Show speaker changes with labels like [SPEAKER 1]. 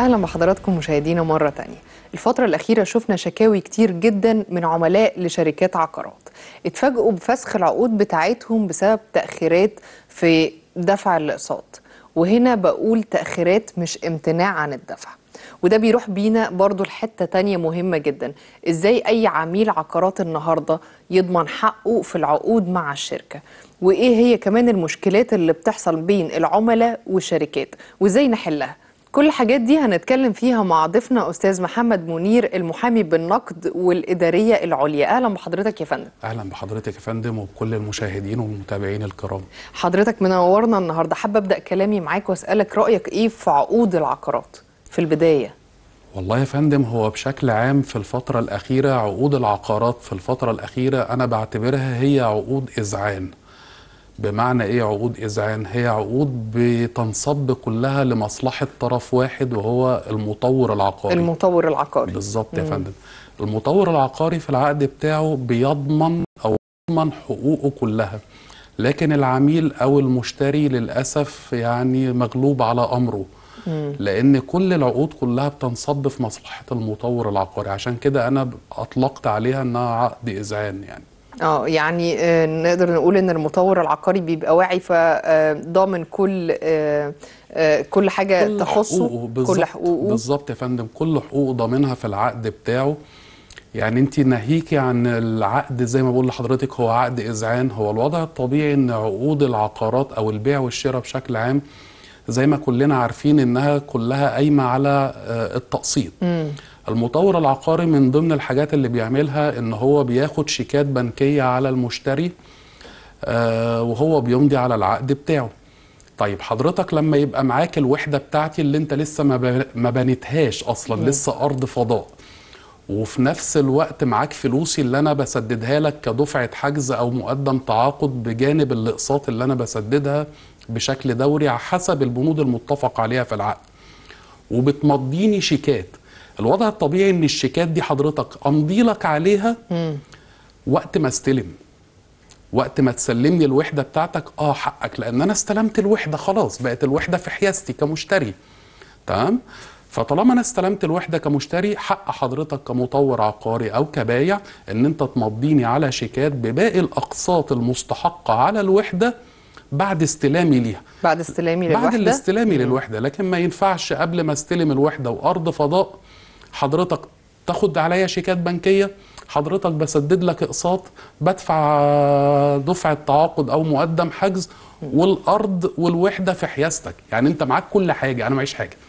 [SPEAKER 1] أهلا بحضراتكم مشاهدينا مرة تانية الفترة الأخيرة شفنا شكاوي كتير جدا من عملاء لشركات عقارات اتفاجئوا بفسخ العقود بتاعتهم بسبب تأخيرات في دفع الأقساط وهنا بقول تأخيرات مش امتناع عن الدفع وده بيروح بينا برضو لحتة تانية مهمة جدا ازاي اي عميل عقارات النهاردة يضمن حقه في العقود مع الشركة وايه هي كمان المشكلات اللي بتحصل بين العملاء والشركات وازاي نحلها كل الحاجات دي هنتكلم فيها مع ضيفنا استاذ محمد منير المحامي بالنقد والاداريه العليا اهلا بحضرتك يا فندم
[SPEAKER 2] اهلا بحضرتك يا فندم وبكل المشاهدين والمتابعين الكرام
[SPEAKER 1] حضرتك منورنا النهارده حابه ابدا كلامي معاك واسالك رايك ايه في عقود العقارات في البدايه
[SPEAKER 2] والله يا فندم هو بشكل عام في الفترة الأخيرة عقود العقارات في الفترة الأخيرة أنا بعتبرها هي عقود إذعان بمعنى ايه عقود اذعان هي عقود بتنصب كلها لمصلحه طرف واحد وهو المطور العقاري المطور العقاري بالظبط يا فندم المطور العقاري في العقد بتاعه بيضمن او يضمن حقوقه كلها لكن العميل او المشتري للاسف يعني مغلوب على امره مم. لان كل العقود كلها بتنصب في مصلحه المطور العقاري عشان كده انا اطلقت عليها انها عقد اذعان يعني
[SPEAKER 1] اه يعني آه، نقدر نقول ان المطور العقاري بيبقى واعي فضامن آه، كل آه، كل حاجه كل تخصه حقوقه كل حقوقه
[SPEAKER 2] بالظبط يا فندم كل حقوقه ضامنها في العقد بتاعه يعني انت ناهيكي عن العقد زي ما بقول لحضرتك هو عقد اذعان هو الوضع الطبيعي ان عقود العقارات او البيع والشراء بشكل عام زي ما كلنا عارفين انها كلها قايمه على آه، التقسيط المطور العقاري من ضمن الحاجات اللي بيعملها ان هو بياخد شيكات بنكيه على المشتري آه، وهو بيمضي على العقد بتاعه طيب حضرتك لما يبقى معاك الوحده بتاعتي اللي انت لسه ما بنيتهاش اصلا لسه ارض فضاء وفي نفس الوقت معاك فلوسي اللي انا بسددها لك كدفعه حجز او مقدم تعاقد بجانب الاقساط اللي انا بسددها بشكل دوري على حسب البنود المتفق عليها في العقد وبتمضيني شيكات الوضع الطبيعي ان الشيكات دي حضرتك امضي لك عليها وقت ما استلم وقت ما تسلمني الوحده بتاعتك اه حقك لان انا استلمت الوحده خلاص بقت الوحده في حيازتي كمشتري تمام فطالما انا استلمت الوحده كمشتري حق حضرتك كمطور عقاري او كبايع ان انت تمضيني على شيكات بباقي الاقساط المستحقه على الوحده بعد استلامي ليها
[SPEAKER 1] بعد استلامي للوحده بعد الاستلامي
[SPEAKER 2] للوحده لكن ما ينفعش قبل ما استلم الوحده وارض فضاء حضرتك تاخد عليا شيكات بنكيه حضرتك بسدد لك اقساط بدفع دفعه تعاقد او مقدم حجز والارض والوحده في حيازتك يعني انت معاك كل حاجه انا معيش حاجه